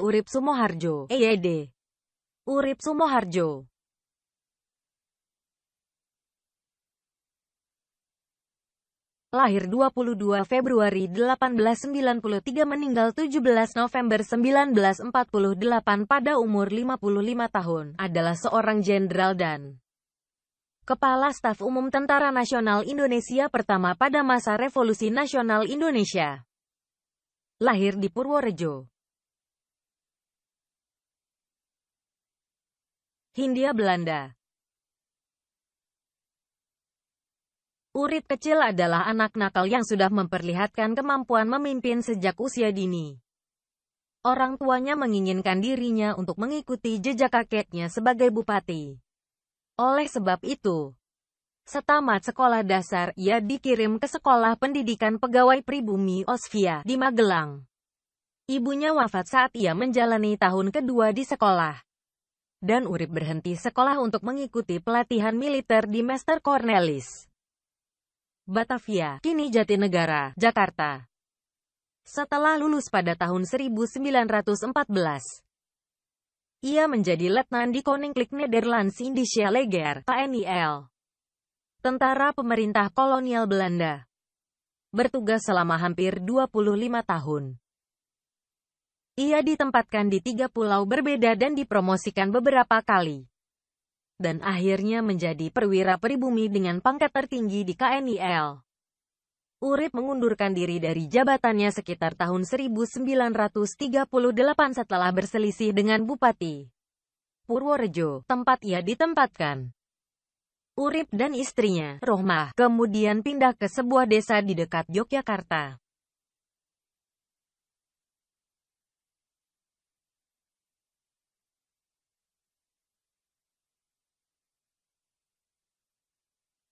Urip Sumoharjo, iya EYD. Urip Sumoharjo. Lahir 22 Februari 1893 meninggal 17 November 1948 pada umur 55 tahun, adalah seorang jenderal dan Kepala Staf Umum Tentara Nasional Indonesia pertama pada masa Revolusi Nasional Indonesia. Lahir di Purworejo. Hindia Belanda Urit kecil adalah anak nakal yang sudah memperlihatkan kemampuan memimpin sejak usia dini. Orang tuanya menginginkan dirinya untuk mengikuti jejak kakeknya sebagai bupati. Oleh sebab itu, setamat sekolah dasar, ia dikirim ke Sekolah Pendidikan Pegawai Pribumi Osvia di Magelang. Ibunya wafat saat ia menjalani tahun kedua di sekolah dan Urip berhenti sekolah untuk mengikuti pelatihan militer di Master Cornelis. Batavia, kini Jatinegara, Jakarta. Setelah lulus pada tahun 1914, ia menjadi letnan di Koninklijk Nederlands Indische Leger, KNIL, tentara pemerintah kolonial Belanda. Bertugas selama hampir 25 tahun. Ia ditempatkan di tiga pulau berbeda dan dipromosikan beberapa kali. Dan akhirnya menjadi perwira pribumi dengan pangkat tertinggi di KNIL. Urip mengundurkan diri dari jabatannya sekitar tahun 1938 setelah berselisih dengan Bupati Purworejo, tempat ia ditempatkan. Urip dan istrinya, Rohmah, kemudian pindah ke sebuah desa di dekat Yogyakarta.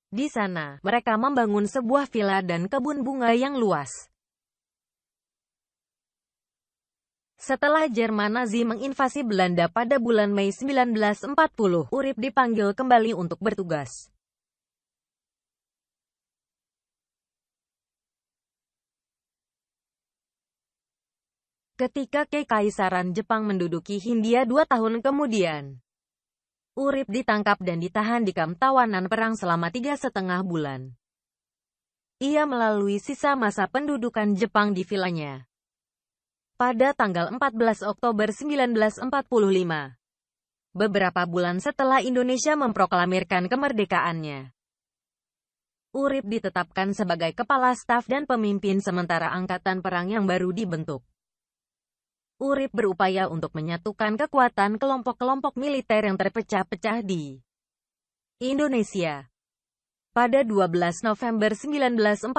Di sana, mereka membangun sebuah villa dan kebun bunga yang luas. Setelah Jerman Nazi menginvasi Belanda pada bulan Mei 1940, Urip dipanggil kembali untuk bertugas. Ketika Kekaisaran Jepang menduduki Hindia dua tahun kemudian, Urip ditangkap dan ditahan di kamp tawanan perang selama tiga setengah bulan. Ia melalui sisa masa pendudukan Jepang di vilanya. Pada tanggal 14 Oktober 1945, beberapa bulan setelah Indonesia memproklamirkan kemerdekaannya, Urip ditetapkan sebagai kepala staf dan pemimpin sementara angkatan perang yang baru dibentuk. Urip berupaya untuk menyatukan kekuatan kelompok-kelompok militer yang terpecah-pecah di Indonesia. Pada 12 November 1945,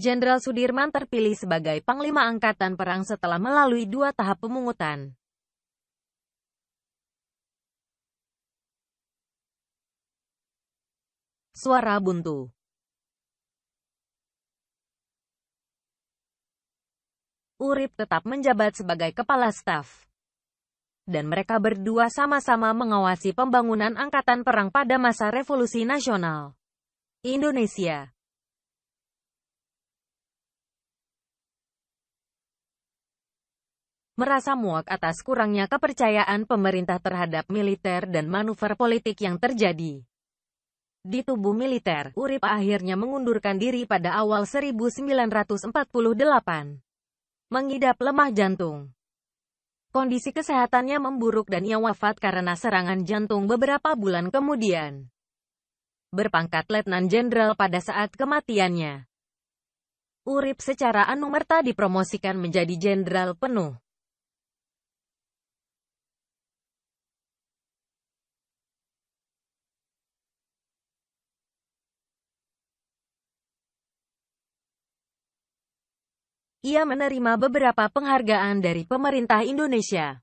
Jenderal Sudirman terpilih sebagai Panglima Angkatan Perang setelah melalui dua tahap pemungutan. Suara Buntu Urip tetap menjabat sebagai kepala staf. Dan mereka berdua sama-sama mengawasi pembangunan angkatan perang pada masa revolusi nasional. Indonesia merasa muak atas kurangnya kepercayaan pemerintah terhadap militer dan manuver politik yang terjadi. Di tubuh militer, Urip akhirnya mengundurkan diri pada awal 1948 mengidap lemah jantung. Kondisi kesehatannya memburuk dan ia wafat karena serangan jantung beberapa bulan kemudian. Berpangkat Letnan Jenderal pada saat kematiannya. Urip secara anumerta dipromosikan menjadi jenderal penuh. Ia menerima beberapa penghargaan dari pemerintah Indonesia,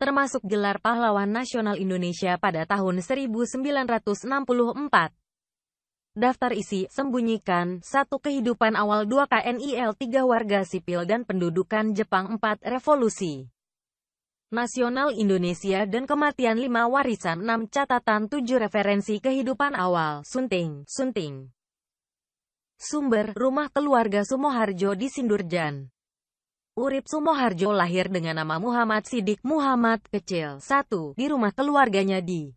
termasuk gelar Pahlawan Nasional Indonesia pada tahun 1964. Daftar isi, sembunyikan, satu kehidupan awal 2 KNIL 3 warga sipil dan pendudukan Jepang 4 revolusi. Nasional Indonesia dan kematian 5 warisan 6 catatan 7 referensi kehidupan awal, sunting, sunting. Sumber, rumah keluarga Sumoharjo di Sindurjan. Urip Sumoharjo lahir dengan nama Muhammad Sidik Muhammad kecil 1 di rumah keluarganya di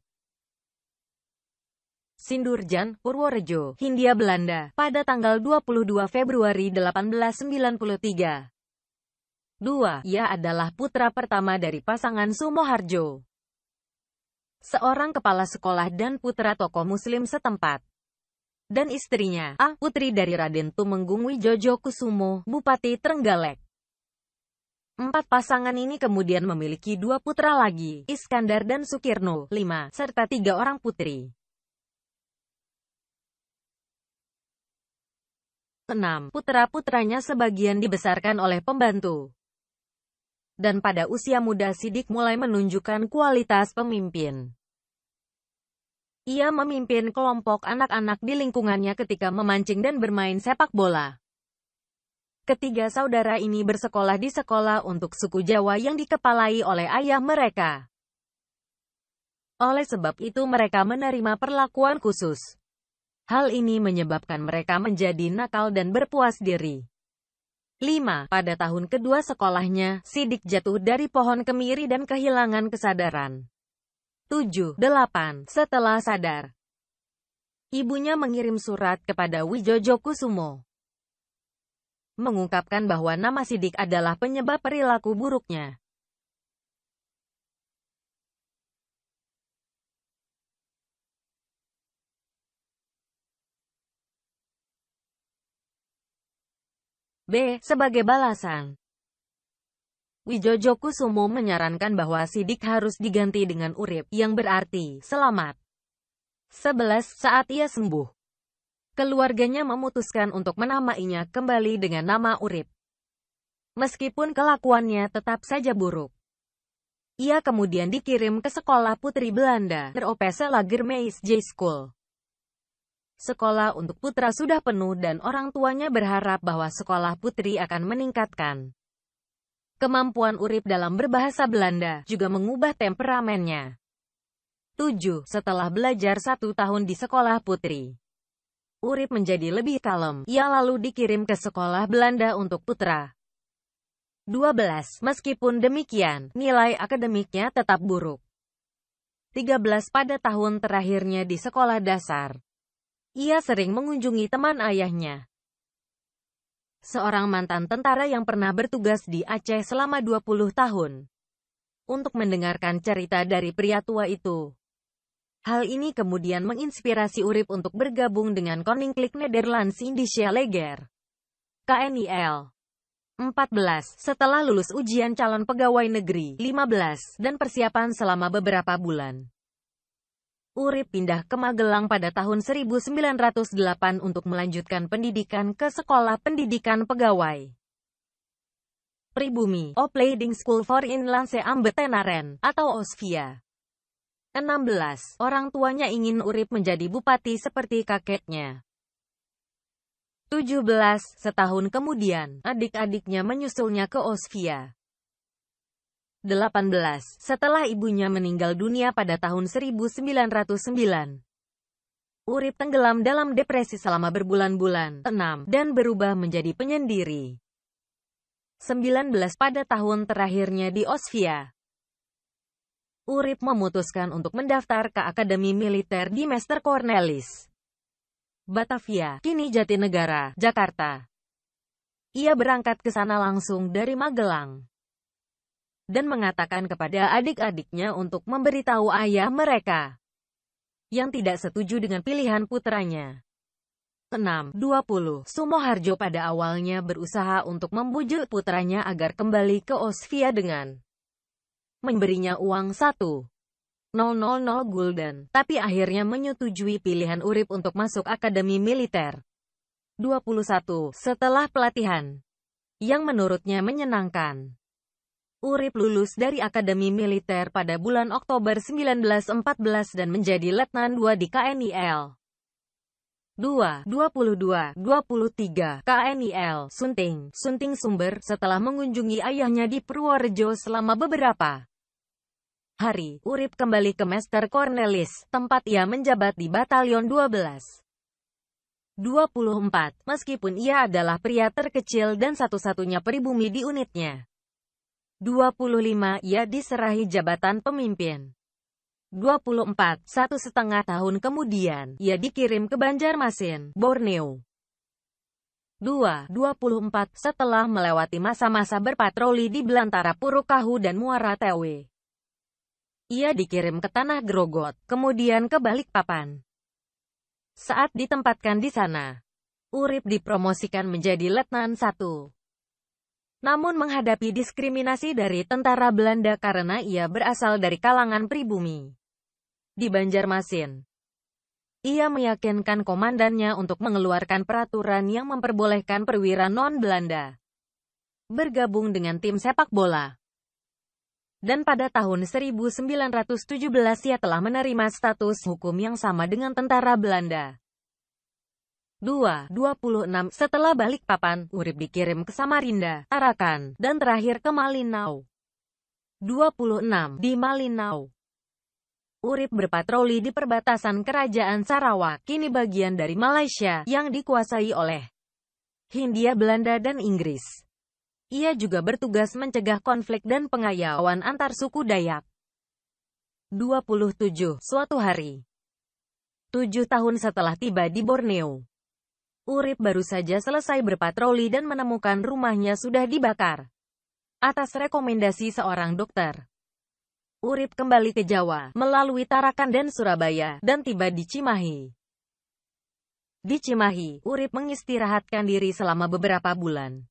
Sindurjan, Purworejo, Hindia Belanda, pada tanggal 22 Februari 1893. 2. Ia adalah putra pertama dari pasangan Sumoharjo, seorang kepala sekolah dan putra tokoh muslim setempat dan istrinya, A. Putri dari Raden Tumenggung Wijojo Kusumo, Bupati Trenggalek. Empat pasangan ini kemudian memiliki dua putra lagi, Iskandar dan Sukirno, lima, serta tiga orang putri. 6. Putra-putranya sebagian dibesarkan oleh pembantu. Dan pada usia muda Sidik mulai menunjukkan kualitas pemimpin. Ia memimpin kelompok anak-anak di lingkungannya ketika memancing dan bermain sepak bola. Ketiga saudara ini bersekolah di sekolah untuk suku Jawa yang dikepalai oleh ayah mereka. Oleh sebab itu mereka menerima perlakuan khusus. Hal ini menyebabkan mereka menjadi nakal dan berpuas diri. 5. Pada tahun kedua sekolahnya, Sidik jatuh dari pohon kemiri dan kehilangan kesadaran. 7, 8. Setelah sadar, ibunya mengirim surat kepada Wijojo Kusumo. Mengungkapkan bahwa nama Sidik adalah penyebab perilaku buruknya. B. Sebagai balasan, Wijojo Kusumo menyarankan bahwa sidik harus diganti dengan urip, yang berarti selamat. 11. Saat ia sembuh, keluarganya memutuskan untuk menamainya kembali dengan nama urip. Meskipun kelakuannya tetap saja buruk. Ia kemudian dikirim ke sekolah putri Belanda, Neropese Lagermeis Meis J School. Sekolah untuk putra sudah penuh dan orang tuanya berharap bahwa sekolah putri akan meningkatkan Kemampuan Urip dalam berbahasa Belanda juga mengubah temperamennya. 7. Setelah belajar satu tahun di sekolah putri, Urip menjadi lebih kalem. Ia lalu dikirim ke sekolah Belanda untuk putra. 12. Meskipun demikian, nilai akademiknya tetap buruk. 13. Pada tahun terakhirnya di sekolah dasar, ia sering mengunjungi teman ayahnya seorang mantan tentara yang pernah bertugas di Aceh selama 20 tahun, untuk mendengarkan cerita dari pria tua itu. Hal ini kemudian menginspirasi Urip untuk bergabung dengan Koninklijk Nederlands Indische Leger. KNIL 14. Setelah lulus ujian calon pegawai negeri 15 dan persiapan selama beberapa bulan, Urip pindah ke Magelang pada tahun 1908 untuk melanjutkan pendidikan ke Sekolah Pendidikan Pegawai. Pribumi, Oplading School for Inland Ambetenaren, atau OSVIA. 16. Orang tuanya ingin Urip menjadi bupati seperti kakeknya. 17. Setahun kemudian, adik-adiknya menyusulnya ke OSVIA. 18. Setelah ibunya meninggal dunia pada tahun 1909, Urip tenggelam dalam depresi selama berbulan-bulan, 6, dan berubah menjadi penyendiri. 19 pada tahun terakhirnya di Osvia. Urip memutuskan untuk mendaftar ke Akademi Militer di Master Cornelis. Batavia, kini Jatinegara, Jakarta. Ia berangkat ke sana langsung dari Magelang dan mengatakan kepada adik-adiknya untuk memberitahu ayah mereka yang tidak setuju dengan pilihan putranya. 6.20 Sumoharjo pada awalnya berusaha untuk membujuk putranya agar kembali ke Osvia dengan memberinya uang 1.000 000 gulden, tapi akhirnya menyetujui pilihan Urip untuk masuk akademi militer. 21. Setelah pelatihan yang menurutnya menyenangkan, Urip lulus dari Akademi Militer pada bulan Oktober 1914 dan menjadi Letnan 2 di KNIL. 2, 22, 23, KNIL, Sunting, Sunting Sumber, setelah mengunjungi ayahnya di Purworejo selama beberapa hari, Urip kembali ke Master Cornelis, tempat ia menjabat di Batalion 12. 24, meskipun ia adalah pria terkecil dan satu-satunya pribumi di unitnya. 25 ia diserahi jabatan pemimpin. 24. Satu setengah tahun kemudian, ia dikirim ke Banjarmasin, Borneo. 2. 24. Setelah melewati masa-masa berpatroli di Belantara Purukahu dan Muara Tewe, ia dikirim ke Tanah Grogot, kemudian ke Balikpapan. Saat ditempatkan di sana, Urip dipromosikan menjadi Letnan 1 namun menghadapi diskriminasi dari tentara Belanda karena ia berasal dari kalangan pribumi. Di Banjarmasin, ia meyakinkan komandannya untuk mengeluarkan peraturan yang memperbolehkan perwira non-Belanda bergabung dengan tim sepak bola. Dan pada tahun 1917 ia telah menerima status hukum yang sama dengan tentara Belanda. 2.26 setelah balik papan, Urip dikirim ke Samarinda, Tarakan, dan terakhir ke Malinau. 26. Di Malinau Urip berpatroli di perbatasan Kerajaan Sarawak, kini bagian dari Malaysia, yang dikuasai oleh Hindia Belanda dan Inggris. Ia juga bertugas mencegah konflik dan pengayauan antar suku Dayak. 27. Suatu hari, tujuh tahun setelah tiba di Borneo, Urip baru saja selesai berpatroli dan menemukan rumahnya sudah dibakar. Atas rekomendasi seorang dokter, Urip kembali ke Jawa, melalui Tarakan dan Surabaya, dan tiba di Cimahi. Di Cimahi, Urip mengistirahatkan diri selama beberapa bulan.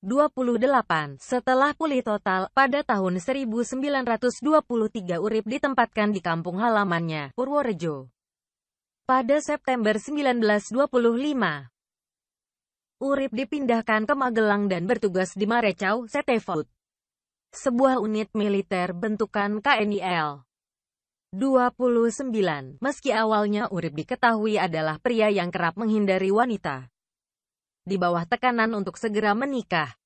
28. Setelah pulih total, pada tahun 1923 Urip ditempatkan di kampung halamannya, Purworejo. Pada September 1925, Urip dipindahkan ke Magelang dan bertugas di Marecau, Setefort. Sebuah unit militer bentukan KNIL. 29. Meski awalnya Urip diketahui adalah pria yang kerap menghindari wanita. Di bawah tekanan untuk segera menikah,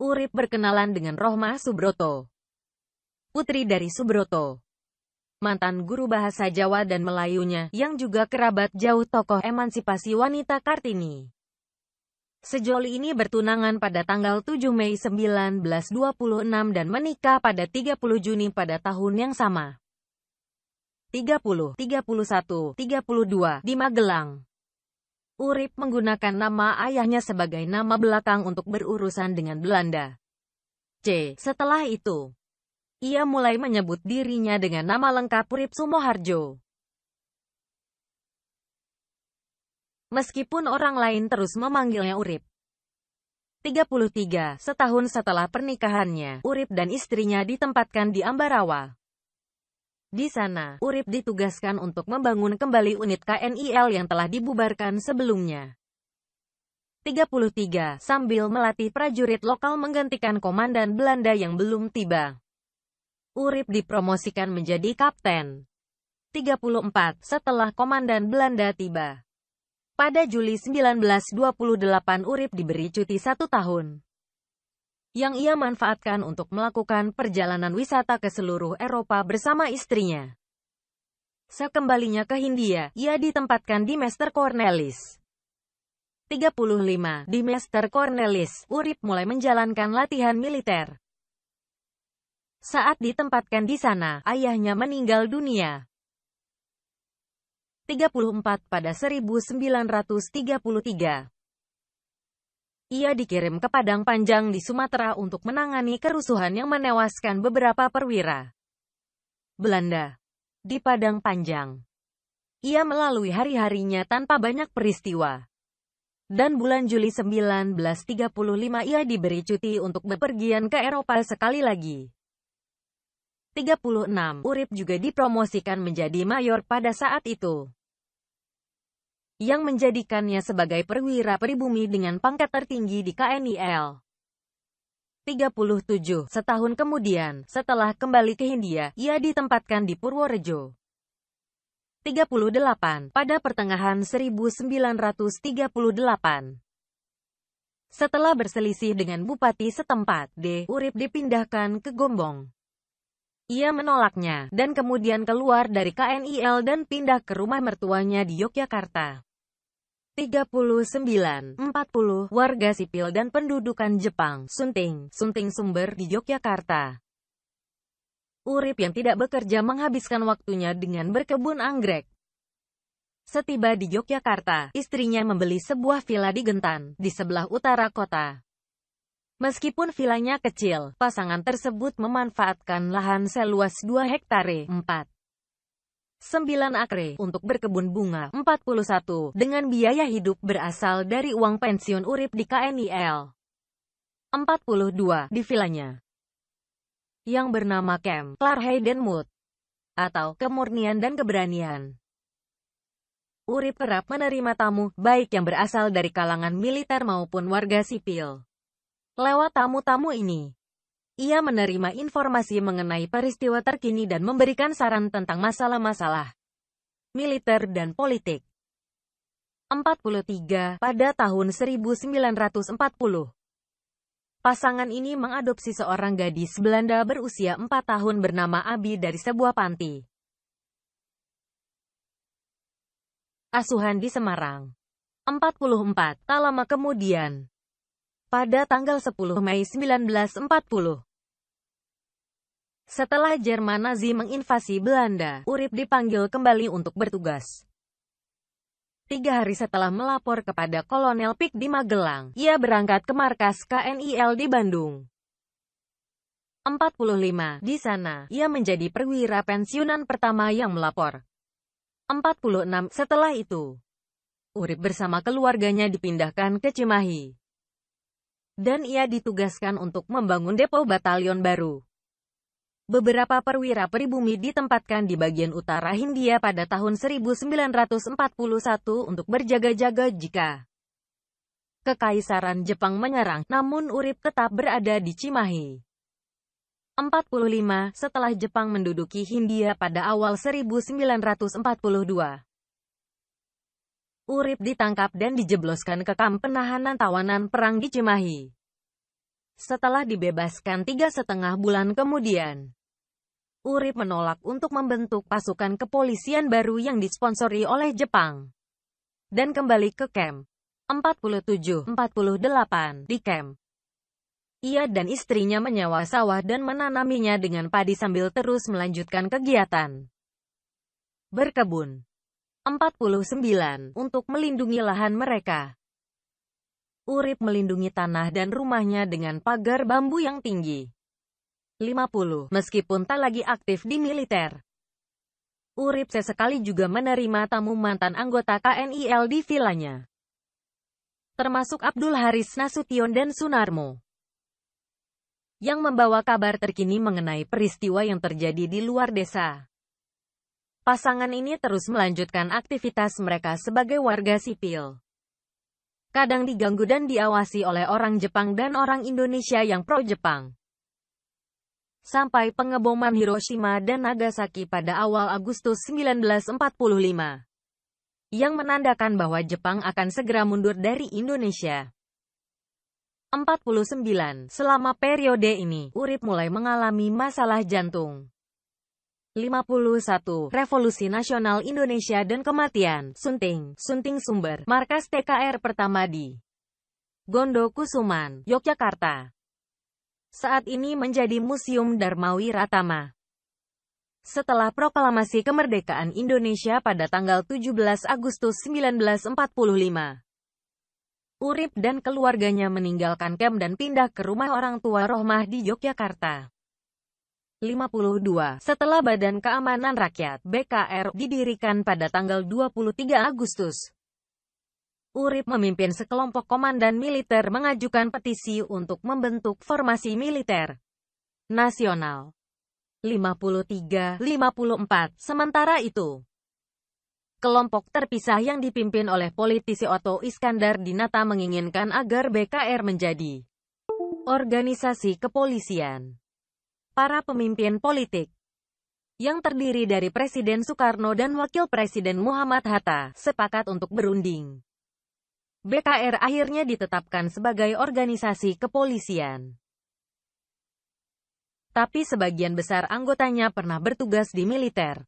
Urip berkenalan dengan Rohma Subroto. Putri dari Subroto mantan guru bahasa Jawa dan Melayunya, yang juga kerabat jauh tokoh emansipasi wanita Kartini. Sejoli ini bertunangan pada tanggal 7 Mei 1926 dan menikah pada 30 Juni pada tahun yang sama. 30, 31, 32, di Magelang. Urip menggunakan nama ayahnya sebagai nama belakang untuk berurusan dengan Belanda. C. Setelah itu, ia mulai menyebut dirinya dengan nama lengkap Rip Sumoharjo. Meskipun orang lain terus memanggilnya Urip. 33. Setahun setelah pernikahannya, Urip dan istrinya ditempatkan di Ambarawa. Di sana, Urip ditugaskan untuk membangun kembali unit KNIL yang telah dibubarkan sebelumnya. 33. Sambil melatih prajurit lokal menggantikan komandan Belanda yang belum tiba. Urip dipromosikan menjadi kapten. 34 setelah Komandan Belanda tiba. Pada Juli 1928 Urip diberi cuti satu tahun. Yang ia manfaatkan untuk melakukan perjalanan wisata ke seluruh Eropa bersama istrinya. Sekembalinya ke Hindia, ia ditempatkan di Master Cornelis. 35. Di Master Cornelis, Urip mulai menjalankan latihan militer. Saat ditempatkan di sana, ayahnya meninggal dunia. 34 pada 1933. Ia dikirim ke Padang Panjang di Sumatera untuk menangani kerusuhan yang menewaskan beberapa perwira Belanda. Di Padang Panjang, ia melalui hari-harinya tanpa banyak peristiwa. Dan bulan Juli 1935 ia diberi cuti untuk bepergian ke Eropa sekali lagi. 36. Urip juga dipromosikan menjadi mayor pada saat itu. Yang menjadikannya sebagai perwira pribumi dengan pangkat tertinggi di KNIL. 37. Setahun kemudian, setelah kembali ke Hindia, ia ditempatkan di Purworejo. 38. Pada pertengahan 1938. Setelah berselisih dengan bupati setempat, D. Urip dipindahkan ke Gombong. Ia menolaknya, dan kemudian keluar dari KNIL dan pindah ke rumah mertuanya di Yogyakarta. 39, 40, warga sipil dan pendudukan Jepang, Sunting, Sunting sumber di Yogyakarta. Urip yang tidak bekerja menghabiskan waktunya dengan berkebun anggrek. Setiba di Yogyakarta, istrinya membeli sebuah villa di Gentan, di sebelah utara kota. Meskipun vilanya kecil, pasangan tersebut memanfaatkan lahan seluas 2 hektare 4. 9 akre untuk berkebun bunga 41 dengan biaya hidup berasal dari uang pensiun urip di KNIL 42 di vilanya yang bernama Kem Clark Haydenwood atau Kemurnian dan Keberanian. Urip kerap menerima tamu, baik yang berasal dari kalangan militer maupun warga sipil lewat tamu-tamu ini. Ia menerima informasi mengenai peristiwa terkini dan memberikan saran tentang masalah-masalah militer dan politik. 43 pada tahun 1940. Pasangan ini mengadopsi seorang gadis Belanda berusia 4 tahun bernama Abi dari sebuah panti. Asuhan di Semarang. 44. Tak lama kemudian, pada tanggal 10 Mei 1940. Setelah Jerman Nazi menginvasi Belanda, Urip dipanggil kembali untuk bertugas. Tiga hari setelah melapor kepada Kolonel Pik di Magelang, ia berangkat ke markas KNIL di Bandung. 45. Di sana, ia menjadi perwira pensiunan pertama yang melapor. 46. Setelah itu, Urip bersama keluarganya dipindahkan ke Cimahi dan ia ditugaskan untuk membangun depo batalion baru. Beberapa perwira pribumi ditempatkan di bagian utara Hindia pada tahun 1941 untuk berjaga-jaga jika Kekaisaran Jepang menyerang, namun Urip tetap berada di Cimahi. 45 setelah Jepang menduduki Hindia pada awal 1942. Urip ditangkap dan dijebloskan ke kamp penahanan tawanan perang di Cimahi. Setelah dibebaskan tiga setengah bulan kemudian, Urip menolak untuk membentuk pasukan kepolisian baru yang disponsori oleh Jepang. Dan kembali ke kamp. 47-48 di kem. Ia dan istrinya menyewa sawah dan menanaminya dengan padi sambil terus melanjutkan kegiatan berkebun. 49. Untuk melindungi lahan mereka. Urip melindungi tanah dan rumahnya dengan pagar bambu yang tinggi. 50. Meskipun tak lagi aktif di militer. Urip sesekali juga menerima tamu mantan anggota KNIL di vilanya. Termasuk Abdul Haris Nasution dan Sunarmo yang membawa kabar terkini mengenai peristiwa yang terjadi di luar desa. Pasangan ini terus melanjutkan aktivitas mereka sebagai warga sipil. Kadang diganggu dan diawasi oleh orang Jepang dan orang Indonesia yang pro-Jepang. Sampai pengeboman Hiroshima dan Nagasaki pada awal Agustus 1945. Yang menandakan bahwa Jepang akan segera mundur dari Indonesia. 49. Selama periode ini, Urip mulai mengalami masalah jantung. 51. Revolusi Nasional Indonesia dan Kematian, Sunting, Sunting Sumber, Markas TKR pertama di Kusuman, Yogyakarta. Saat ini menjadi Museum Darmawi Ratama. Setelah proklamasi kemerdekaan Indonesia pada tanggal 17 Agustus 1945, Urip dan keluarganya meninggalkan kem dan pindah ke rumah orang tua Rohmah di Yogyakarta. 52. Setelah Badan Keamanan Rakyat BKR didirikan pada tanggal 23 Agustus, Urip memimpin sekelompok komandan militer mengajukan petisi untuk membentuk formasi militer nasional. 53-54. Sementara itu, kelompok terpisah yang dipimpin oleh politisi Otto Iskandar Dinata menginginkan agar BKR menjadi organisasi kepolisian para pemimpin politik yang terdiri dari Presiden Soekarno dan Wakil Presiden Muhammad Hatta, sepakat untuk berunding. BKR akhirnya ditetapkan sebagai organisasi kepolisian. Tapi sebagian besar anggotanya pernah bertugas di militer.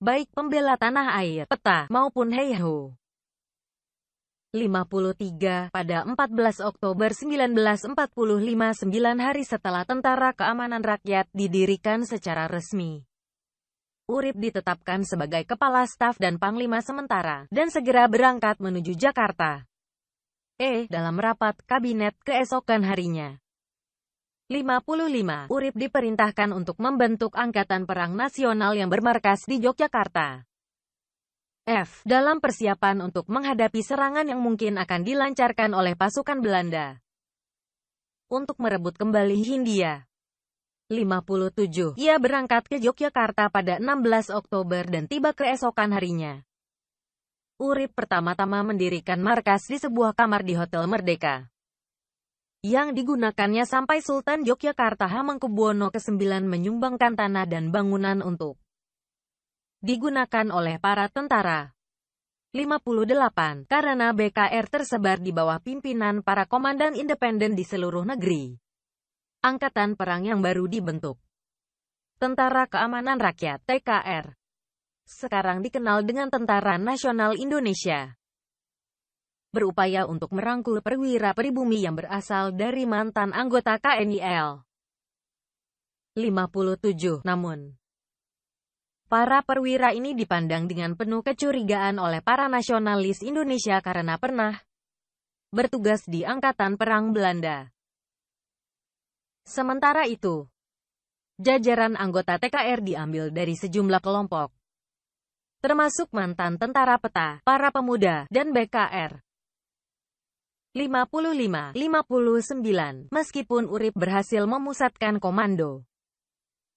Baik pembela tanah air, peta, maupun heiho. 53 pada 14 Oktober 1945 9 hari setelah Tentara Keamanan Rakyat didirikan secara resmi. Urip ditetapkan sebagai Kepala Staf dan Panglima Sementara, dan segera berangkat menuju Jakarta. E. Dalam rapat kabinet keesokan harinya. 55. Urip diperintahkan untuk membentuk Angkatan Perang Nasional yang bermarkas di Yogyakarta. F. Dalam persiapan untuk menghadapi serangan yang mungkin akan dilancarkan oleh pasukan Belanda untuk merebut kembali Hindia. 57. Ia berangkat ke Yogyakarta pada 16 Oktober dan tiba keesokan harinya. Urip pertama-tama mendirikan markas di sebuah kamar di Hotel Merdeka. Yang digunakannya sampai Sultan Yogyakarta Hamengkubuwono IX menyumbangkan tanah dan bangunan untuk digunakan oleh para tentara. 58. Karena BKR tersebar di bawah pimpinan para komandan independen di seluruh negeri. Angkatan perang yang baru dibentuk. Tentara Keamanan Rakyat TKR. Sekarang dikenal dengan Tentara Nasional Indonesia. Berupaya untuk merangkul perwira pribumi yang berasal dari mantan anggota KNIL. 57. Namun, Para perwira ini dipandang dengan penuh kecurigaan oleh para nasionalis Indonesia karena pernah bertugas di Angkatan Perang Belanda. Sementara itu, jajaran anggota TKR diambil dari sejumlah kelompok, termasuk mantan tentara peta, para pemuda, dan BKR. 55-59, meskipun Urip berhasil memusatkan komando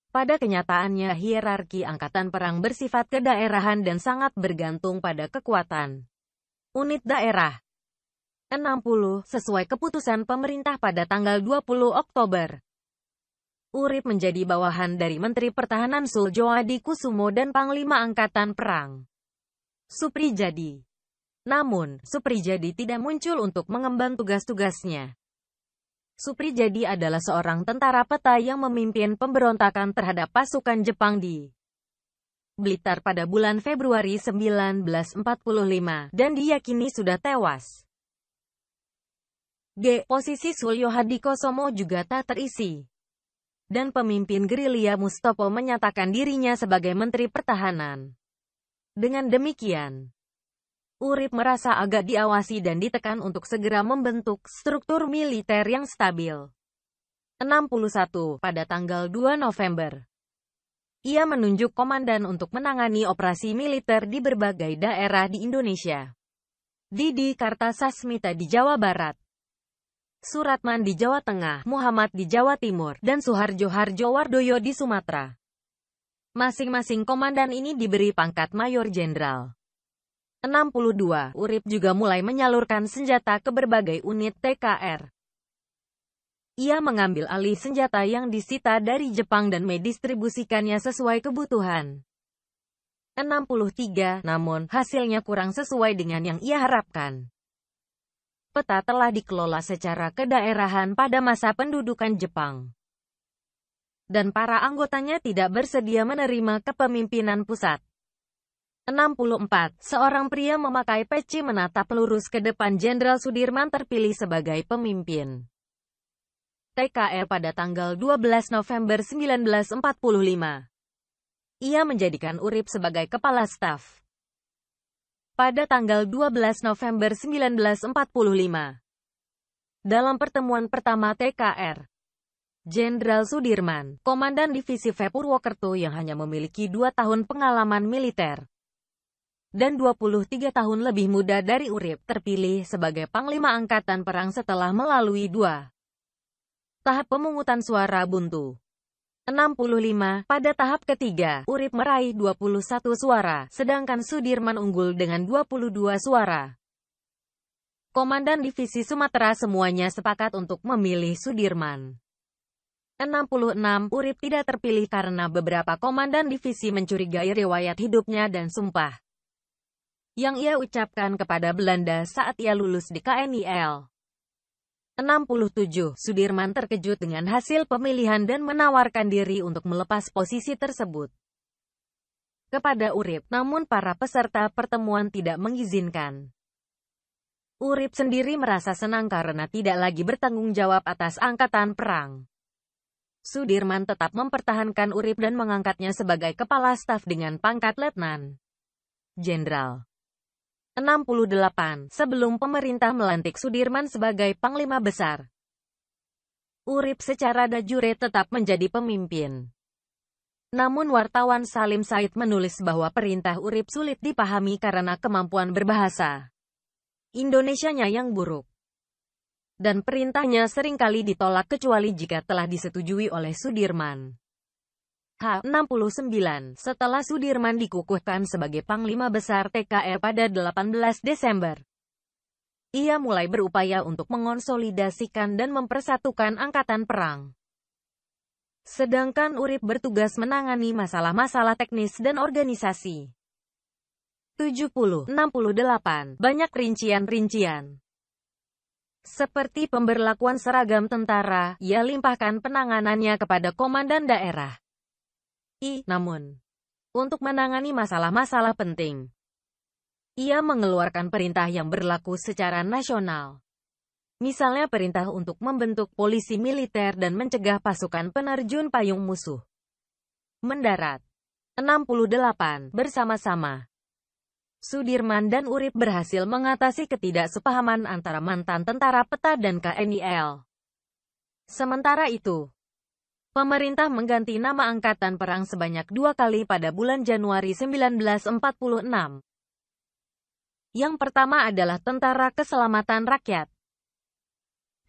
pada kenyataannya hierarki angkatan perang bersifat kedaerahan dan sangat bergantung pada kekuatan unit daerah. 60. Sesuai keputusan pemerintah pada tanggal 20 Oktober. Urip menjadi bawahan dari Menteri Pertahanan Suljoadi Kusumo dan Panglima Angkatan Perang. Suprijadi. Namun, Suprijadi tidak muncul untuk mengemban tugas-tugasnya. Supri jadi adalah seorang tentara peta yang memimpin pemberontakan terhadap pasukan Jepang di Blitar pada bulan Februari 1945, dan diyakini sudah tewas. G. Posisi Sulyo Hadikosomo juga tak terisi. Dan pemimpin gerilya Mustopo menyatakan dirinya sebagai Menteri Pertahanan. Dengan demikian, Urip merasa agak diawasi dan ditekan untuk segera membentuk struktur militer yang stabil. 61. Pada tanggal 2 November, ia menunjuk komandan untuk menangani operasi militer di berbagai daerah di Indonesia. Didi Kartasasmita di Jawa Barat, Suratman di Jawa Tengah, Muhammad di Jawa Timur, dan Suharjo Harjo Wardoyo di Sumatera. Masing-masing komandan ini diberi pangkat Mayor Jenderal. 62. Urip juga mulai menyalurkan senjata ke berbagai unit TKR. Ia mengambil alih senjata yang disita dari Jepang dan mendistribusikannya sesuai kebutuhan. 63, namun hasilnya kurang sesuai dengan yang ia harapkan. Peta telah dikelola secara kedaerahan pada masa pendudukan Jepang. Dan para anggotanya tidak bersedia menerima kepemimpinan pusat. 64. Seorang pria memakai peci menatap lurus ke depan Jenderal Sudirman terpilih sebagai pemimpin. TKR pada tanggal 12 November 1945. Ia menjadikan Urip sebagai kepala staf. Pada tanggal 12 November 1945, dalam pertemuan pertama TKR, Jenderal Sudirman, Komandan Divisi V yang hanya memiliki dua tahun pengalaman militer, dan 23 tahun lebih muda dari Urip terpilih sebagai Panglima Angkatan Perang setelah melalui dua tahap pemungutan suara buntu. 65. Pada tahap ketiga, Urip meraih 21 suara, sedangkan Sudirman unggul dengan 22 suara. Komandan Divisi Sumatera semuanya sepakat untuk memilih Sudirman. 66. Urip tidak terpilih karena beberapa komandan divisi mencurigai riwayat hidupnya dan sumpah yang ia ucapkan kepada Belanda saat ia lulus di KNIL. 67. Sudirman terkejut dengan hasil pemilihan dan menawarkan diri untuk melepas posisi tersebut kepada Urip, namun para peserta pertemuan tidak mengizinkan. Urip sendiri merasa senang karena tidak lagi bertanggung jawab atas angkatan perang. Sudirman tetap mempertahankan Urip dan mengangkatnya sebagai kepala staf dengan pangkat letnan. Jenderal 68 sebelum pemerintah melantik Sudirman sebagai Panglima Besar. Urip secara dajure tetap menjadi pemimpin. Namun wartawan Salim Said menulis bahwa perintah Urip sulit dipahami karena kemampuan berbahasa Indonesianya yang buruk. Dan perintahnya seringkali ditolak kecuali jika telah disetujui oleh Sudirman. H69 setelah Sudirman dikukuhkan sebagai Panglima Besar TKR e pada 18 Desember. Ia mulai berupaya untuk mengonsolidasikan dan mempersatukan angkatan perang. Sedangkan Urip bertugas menangani masalah-masalah teknis dan organisasi. 70-68 Banyak rincian-rincian seperti pemberlakuan seragam tentara, ia limpahkan penanganannya kepada komandan daerah. I, namun, untuk menangani masalah-masalah penting, ia mengeluarkan perintah yang berlaku secara nasional. Misalnya perintah untuk membentuk polisi militer dan mencegah pasukan penerjun payung musuh. Mendarat 68 bersama-sama. Sudirman dan Urip berhasil mengatasi ketidaksepahaman antara mantan tentara peta dan KNIL. Sementara itu, pemerintah mengganti nama Angkatan Perang sebanyak dua kali pada bulan Januari 1946. Yang pertama adalah Tentara Keselamatan Rakyat.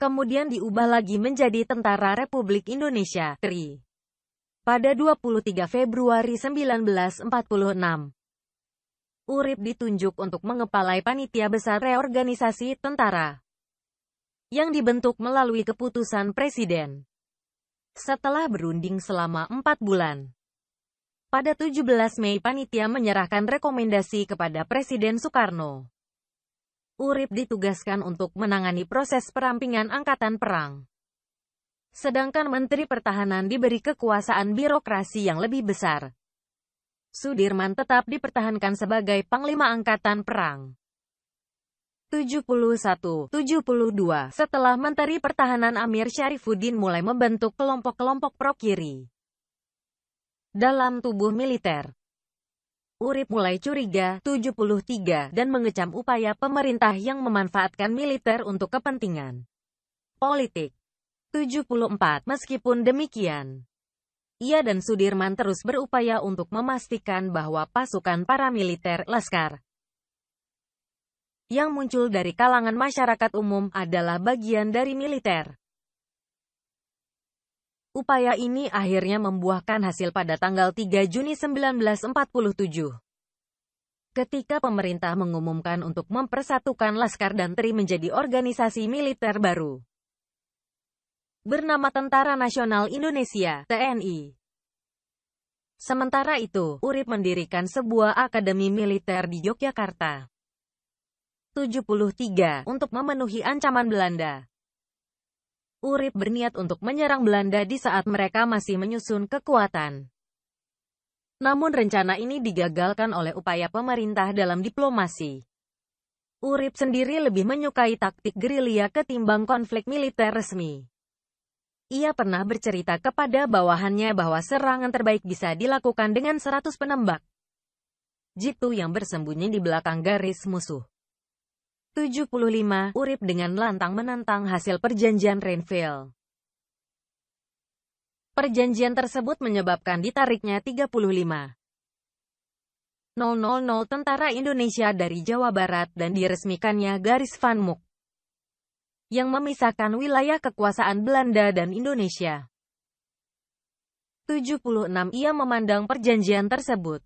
Kemudian diubah lagi menjadi Tentara Republik Indonesia, TRI. Pada 23 Februari 1946, Urip ditunjuk untuk mengepalai Panitia Besar Reorganisasi Tentara yang dibentuk melalui keputusan Presiden setelah berunding selama empat bulan. Pada 17 Mei panitia menyerahkan rekomendasi kepada Presiden Soekarno. Urip ditugaskan untuk menangani proses perampingan angkatan perang. Sedangkan Menteri Pertahanan diberi kekuasaan birokrasi yang lebih besar. Sudirman tetap dipertahankan sebagai Panglima Angkatan Perang. 71, 72. Setelah Menteri Pertahanan Amir Syarifuddin mulai membentuk kelompok-kelompok pro-kiri dalam tubuh militer. Urip mulai curiga, 73, dan mengecam upaya pemerintah yang memanfaatkan militer untuk kepentingan politik. 74. Meskipun demikian, ia dan Sudirman terus berupaya untuk memastikan bahwa pasukan paramiliter Laskar yang muncul dari kalangan masyarakat umum adalah bagian dari militer. Upaya ini akhirnya membuahkan hasil pada tanggal 3 Juni 1947. Ketika pemerintah mengumumkan untuk mempersatukan Laskar dan Tri menjadi organisasi militer baru. Bernama Tentara Nasional Indonesia, TNI. Sementara itu, Urip mendirikan sebuah akademi militer di Yogyakarta. 73 untuk memenuhi ancaman Belanda. Urip berniat untuk menyerang Belanda di saat mereka masih menyusun kekuatan. Namun rencana ini digagalkan oleh upaya pemerintah dalam diplomasi. Urip sendiri lebih menyukai taktik gerilya ketimbang konflik militer resmi. Ia pernah bercerita kepada bawahannya bahwa serangan terbaik bisa dilakukan dengan 100 penembak. Jitu yang bersembunyi di belakang garis musuh. 75, Urip dengan lantang menantang hasil perjanjian Renville. Perjanjian tersebut menyebabkan ditariknya 35. 000 tentara Indonesia dari Jawa Barat dan diresmikannya garis Van Muk yang memisahkan wilayah kekuasaan Belanda dan Indonesia. 76 ia memandang perjanjian tersebut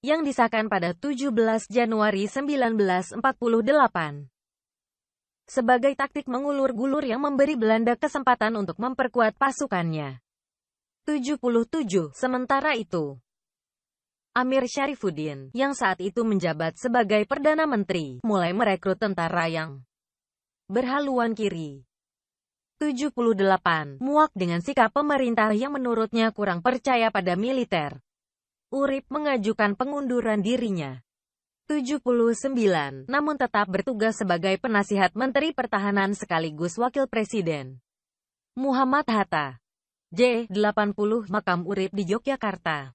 yang disahkan pada 17 Januari 1948. Sebagai taktik mengulur-gulur yang memberi Belanda kesempatan untuk memperkuat pasukannya. 77. Sementara itu, Amir Syarifuddin, yang saat itu menjabat sebagai Perdana Menteri, mulai merekrut tentara yang berhaluan kiri. 78. Muak dengan sikap pemerintah yang menurutnya kurang percaya pada militer. Urip mengajukan pengunduran dirinya. 79, namun tetap bertugas sebagai penasihat Menteri Pertahanan sekaligus Wakil Presiden. Muhammad Hatta J. 80 Makam Urip di Yogyakarta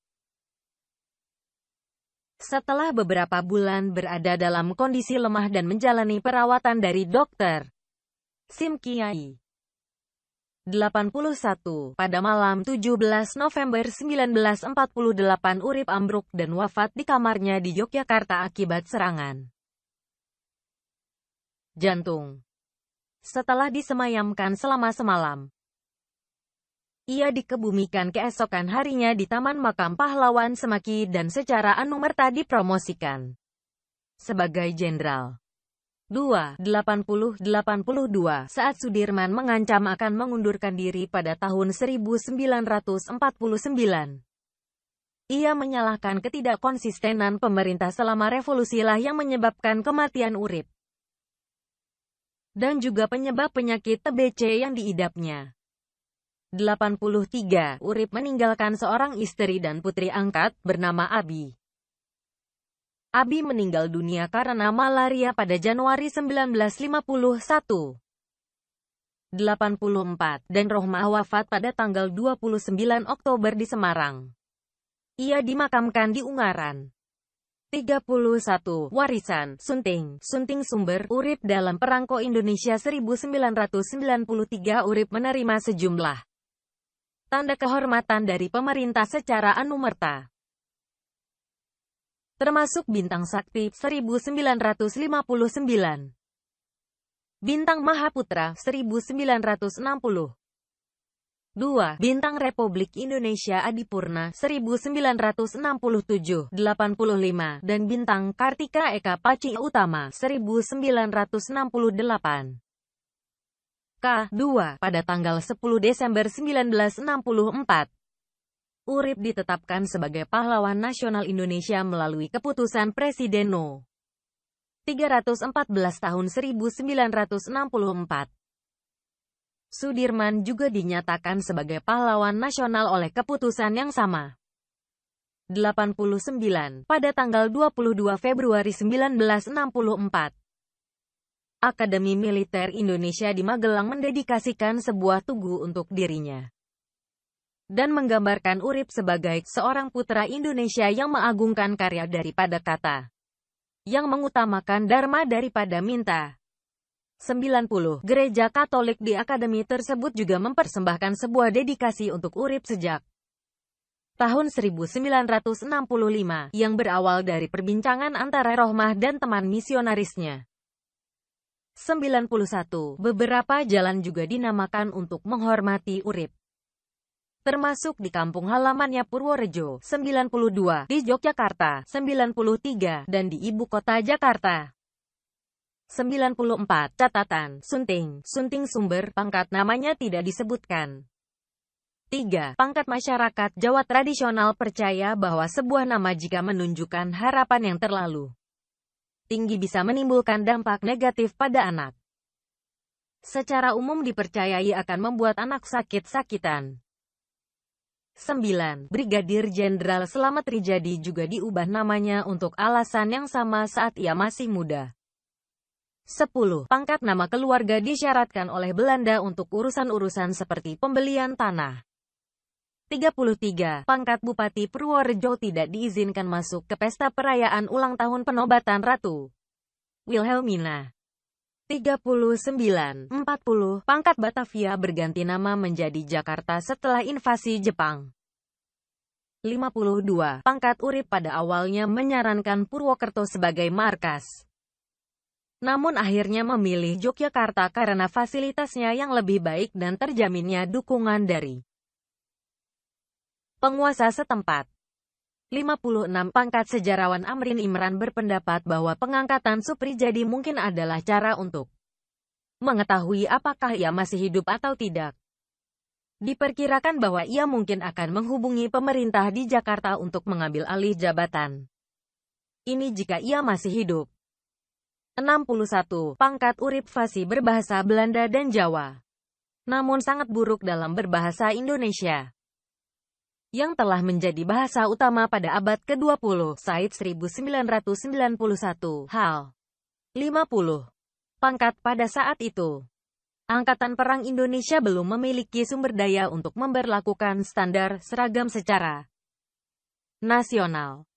Setelah beberapa bulan berada dalam kondisi lemah dan menjalani perawatan dari dokter Sim Kiai 81. Pada malam 17 November 1948 Urip ambruk dan wafat di kamarnya di Yogyakarta akibat serangan jantung. Setelah disemayamkan selama semalam, ia dikebumikan keesokan harinya di Taman Makam Pahlawan Semaki dan secara anumerta dipromosikan sebagai jenderal. 2. 80 saat Sudirman mengancam akan mengundurkan diri pada tahun 1949. Ia menyalahkan ketidakkonsistenan pemerintah selama revolusilah yang menyebabkan kematian urip dan juga penyebab penyakit TBC yang diidapnya. 83. Urip meninggalkan seorang istri dan putri angkat bernama Abi. Abi meninggal dunia karena malaria pada Januari 1951. 84, dan Rohmah wafat pada tanggal 29 Oktober di Semarang. Ia dimakamkan di Ungaran. 31. Warisan, Sunting, Sunting sumber, Urip dalam Perangko Indonesia 1993 Urip menerima sejumlah tanda kehormatan dari pemerintah secara anumerta termasuk Bintang Sakti 1959, Bintang Mahaputra 1960, 2. Bintang Republik Indonesia Adipurna 1967-85 dan Bintang Kartika Eka Paci Utama 1968. K2 pada tanggal 10 Desember 1964. Urip ditetapkan sebagai pahlawan nasional Indonesia melalui keputusan Presiden No. 314 tahun 1964. Sudirman juga dinyatakan sebagai pahlawan nasional oleh keputusan yang sama. 89 pada tanggal 22 Februari 1964. Akademi Militer Indonesia di Magelang mendedikasikan sebuah tugu untuk dirinya dan menggambarkan Urip sebagai seorang putra Indonesia yang mengagungkan karya daripada kata, yang mengutamakan Dharma daripada minta. 90. Gereja Katolik di akademi tersebut juga mempersembahkan sebuah dedikasi untuk Urip sejak tahun 1965, yang berawal dari perbincangan antara Rohmah dan teman misionarisnya. 91. Beberapa jalan juga dinamakan untuk menghormati Urip termasuk di kampung halamannya Purworejo, 92, di Yogyakarta, 93, dan di ibu kota Jakarta. 94. Catatan, Sunting, Sunting sumber, pangkat namanya tidak disebutkan. 3. Pangkat masyarakat Jawa tradisional percaya bahwa sebuah nama jika menunjukkan harapan yang terlalu tinggi bisa menimbulkan dampak negatif pada anak. Secara umum dipercayai akan membuat anak sakit-sakitan. 9. Brigadir Jenderal Selamat Rijadi juga diubah namanya untuk alasan yang sama saat ia masih muda. 10. Pangkat nama keluarga disyaratkan oleh Belanda untuk urusan-urusan seperti pembelian tanah. 33. Pangkat Bupati Purworejo tidak diizinkan masuk ke pesta perayaan ulang tahun penobatan Ratu Wilhelmina. 39, 40, pangkat Batavia berganti nama menjadi Jakarta setelah invasi Jepang. 52, pangkat Urip pada awalnya menyarankan Purwokerto sebagai markas. Namun akhirnya memilih Yogyakarta karena fasilitasnya yang lebih baik dan terjaminnya dukungan dari penguasa setempat. 56 pangkat sejarawan Amrin Imran berpendapat bahwa pengangkatan Supri jadi mungkin adalah cara untuk mengetahui apakah ia masih hidup atau tidak. Diperkirakan bahwa ia mungkin akan menghubungi pemerintah di Jakarta untuk mengambil alih jabatan. Ini jika ia masih hidup. 61. Pangkat urip Fasi berbahasa Belanda dan Jawa. Namun sangat buruk dalam berbahasa Indonesia yang telah menjadi bahasa utama pada abad ke-20, Said 1991, Hal 50. Pangkat pada saat itu. Angkatan Perang Indonesia belum memiliki sumber daya untuk memberlakukan standar seragam secara nasional.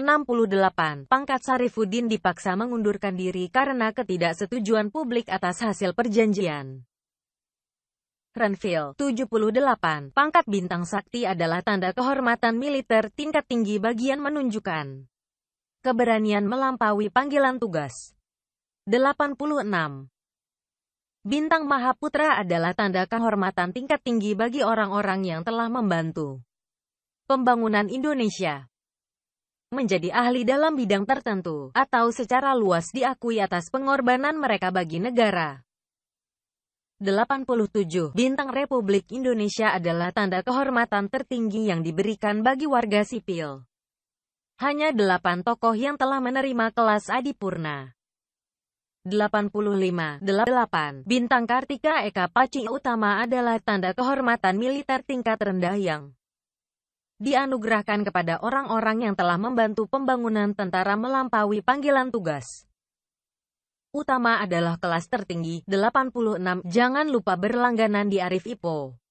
68. Pangkat Sarifudin dipaksa mengundurkan diri karena ketidaksetujuan publik atas hasil perjanjian Renville, 78. Pangkat bintang sakti adalah tanda kehormatan militer tingkat tinggi bagian menunjukkan keberanian melampaui panggilan tugas. 86. Bintang Mahaputra adalah tanda kehormatan tingkat tinggi bagi orang-orang yang telah membantu pembangunan Indonesia menjadi ahli dalam bidang tertentu, atau secara luas diakui atas pengorbanan mereka bagi negara. 87. Bintang Republik Indonesia adalah tanda kehormatan tertinggi yang diberikan bagi warga sipil. Hanya delapan tokoh yang telah menerima kelas Adipurna. 85. 88. Bintang Kartika Eka Paci Utama adalah tanda kehormatan militer tingkat rendah yang dianugerahkan kepada orang-orang yang telah membantu pembangunan tentara melampaui panggilan tugas utama adalah kelas tertinggi 86. Jangan lupa berlangganan di Arif Ipo.